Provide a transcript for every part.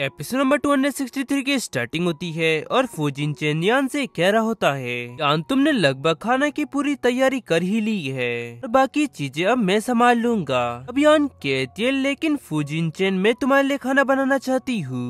episode number 263 की starting होती है और फूजिन यान से कह रहा होता है यान तुमने लगभग खाना की पूरी तैयारी कर ही ली है और बाकी चीजें अब मैं संभाल लूंगा अब यान कहती है लेकिन फूजिन चेन मैं तुम्हारे लिए खाना बनाना चाहती हूँ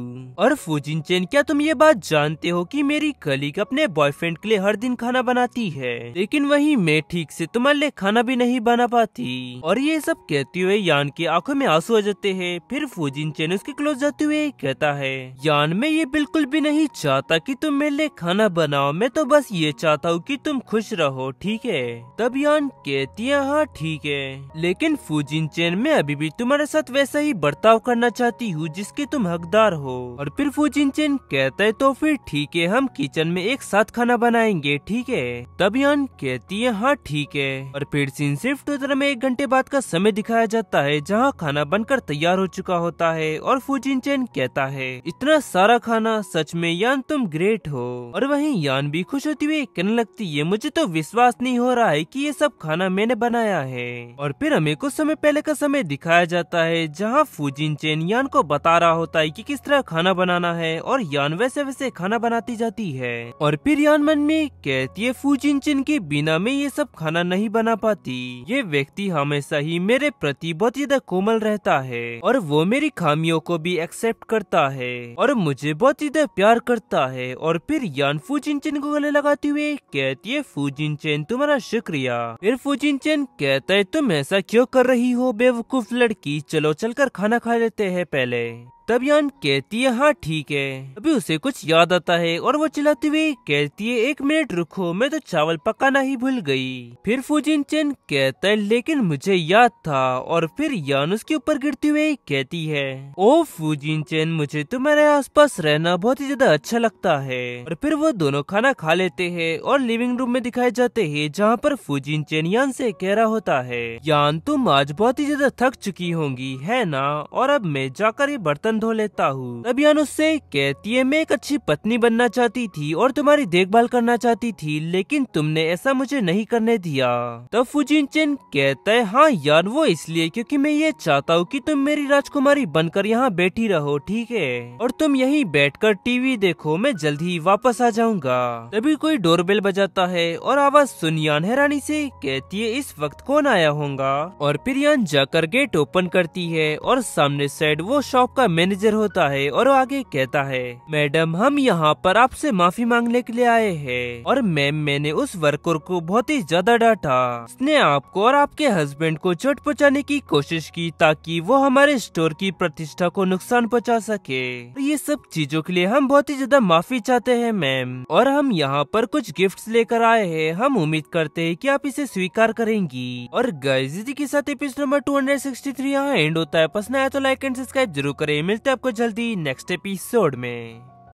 और फूजिन चेन क्या तुम ये बात जानते हो की मेरी कलीग अपने बॉयफ्रेंड के लिए हर दिन खाना बनाती है लेकिन वही मैं ठीक से तुम्हारे लिए खाना भी नहीं बना पाती और ये सब कहते हुए यान की आंखों में आंसू आ जाते हैं फिर फूजिन चेन उसके क्लोज जाते हुए कहता है यान मैं ये बिल्कुल भी नहीं चाहता कि तुम मेरे लिए खाना बनाओ मैं तो बस ये चाहता हूँ कि तुम खुश रहो ठीक है तब यान कहती है हाँ ठीक है लेकिन फूजिन चैन में अभी भी तुम्हारे साथ वैसा ही बर्ताव करना चाहती हूँ जिसके तुम हकदार हो और फिर फूजिन चैन कहते है तो फिर ठीक है हम किचन में एक साथ खाना बनाएंगे ठीक है तब यान कहती है हाँ ठीक है और फिर सीन सिर्फ टोतर में एक घंटे बाद का समय दिखाया जाता है जहाँ खाना बनकर तैयार हो चुका होता है और फूजिन चैन कहता जाता है इतना सारा खाना सच में यान तुम ग्रेट हो और वहीं यान भी खुश होती हुई कहने लगती है मुझे तो विश्वास नहीं हो रहा है कि ये सब खाना मैंने बनाया है और फिर हमें कुछ समय पहले का समय दिखाया जाता है जहाँ फूजिन चेन यान को बता रहा होता है की किस तरह खाना बनाना है और यान वैसे वैसे खाना बनाती जाती है और फिर यान मन में कहती है फूजिन चेन के बिना में ये सब खाना नहीं बना पाती ये व्यक्ति हमेशा ही मेरे प्रति बहुत ज्यादा कोमल रहता है और वो मेरी खामियों को भी एक्सेप्ट करता करता है और मुझे बहुत ज्यादा प्यार करता है और फिर यान फूजिन चैन को गले लगाते हुए कहती है चैन तुम्हारा शुक्रिया फिर फूजिनचेन कहता है तुम ऐसा क्यों कर रही हो बेवकूफ लड़की चलो चलकर खाना खा लेते हैं पहले तब यान कहती है हाँ ठीक है अभी उसे कुछ याद आता है और वो चिल्लाती हुई कहती है एक मिनट रुको मैं तो चावल पकाना ही भूल गई फिर फूजिन चेन कहता है लेकिन मुझे याद था और फिर यान उसके ऊपर गिरती हुई कहती है ओ फूजिन चेन मुझे तुम्हारे तो आसपास रहना बहुत ही ज्यादा अच्छा लगता है और फिर वो दोनों खाना खा लेते हैं और लिविंग रूम में दिखाए जाते है जहाँ पर फूजिन चेन यान से कह रहा होता है यान तुम आज बहुत ही ज्यादा थक चुकी होंगी है ना और अब मैं जाकर ये बर्तन बर्तन धो लेता हूँ तभी यान उससे कहती है मैं एक अच्छी पत्नी बनना चाहती थी और तुम्हारी देखभाल करना चाहती थी लेकिन तुमने ऐसा मुझे नहीं करने दिया तब फुजिन चेन कहते है हाँ यार वो इसलिए क्योंकि मैं ये चाहता हूँ कि तुम मेरी राजकुमारी बनकर यहाँ बैठी रहो ठीक है और तुम यही बैठ टीवी देखो मैं जल्द ही वापस आ जाऊंगा तभी कोई डोरबेल बजाता है और आवाज सुन यान रानी ऐसी कहती है इस वक्त कौन आया होगा और फिर यान जाकर गेट ओपन करती है और सामने साइड वो शॉप का मैन मैनेजर होता है और आगे कहता है मैडम हम यहाँ पर आपसे माफी मांगने के लिए आए हैं और मैम मैंने उस वर्कर को बहुत ही ज्यादा डांटा उसने आपको और आपके हस्बैंड को चोट पहुँचाने की कोशिश की ताकि वो हमारे स्टोर की प्रतिष्ठा को नुकसान पहुँचा सके तो ये सब चीजों के लिए हम बहुत ही ज्यादा माफी चाहते है मैम और हम यहाँ पर कुछ गिफ्ट लेकर आए है हम उम्मीद करते हैं की आप इसे स्वीकार करेंगी और गाइजी के साथ episode number two hundred sixty three यहाँ एंड होता है पसंद आया तो लाइक एंड सब्सक्राइब जरूर करें मिलते हैं आपको जल्दी नेक्स्ट एपिसोड में